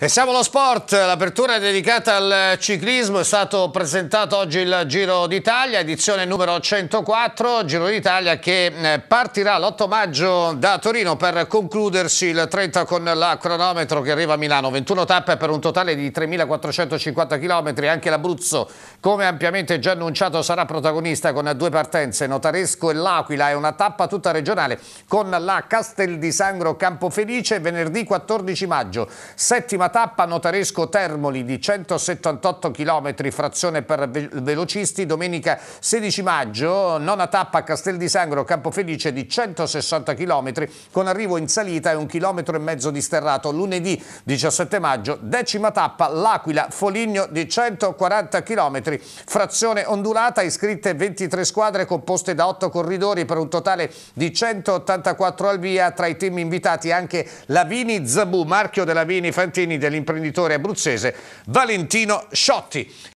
E siamo allo sport, l'apertura è dedicata al ciclismo è stato presentato oggi il Giro d'Italia, edizione numero 104, Giro d'Italia che eh, partirà l'8 maggio da Torino per concludersi il 30 con la cronometro che arriva a Milano, 21 tappe per un totale di 3.450 km, anche l'Abruzzo come ampiamente già annunciato sarà protagonista con due partenze, Notaresco e L'Aquila e una tappa tutta regionale con la Castel di Sangro Campofelice venerdì 14 maggio, settima tappa Notaresco-Termoli di 178 km frazione per velocisti domenica 16 maggio, nona tappa Castel di Sangro Campofelice di 160 km con arrivo in salita e un chilometro e mezzo di sterrato lunedì 17 maggio, decima tappa L'Aquila Foligno di 140 km, frazione ondulata iscritte 23 squadre composte da 8 corridori per un totale di 184 al via, tra i team invitati anche Lavini Zabù, marchio della Vini Fantini dell'imprenditore abruzzese Valentino Sciotti.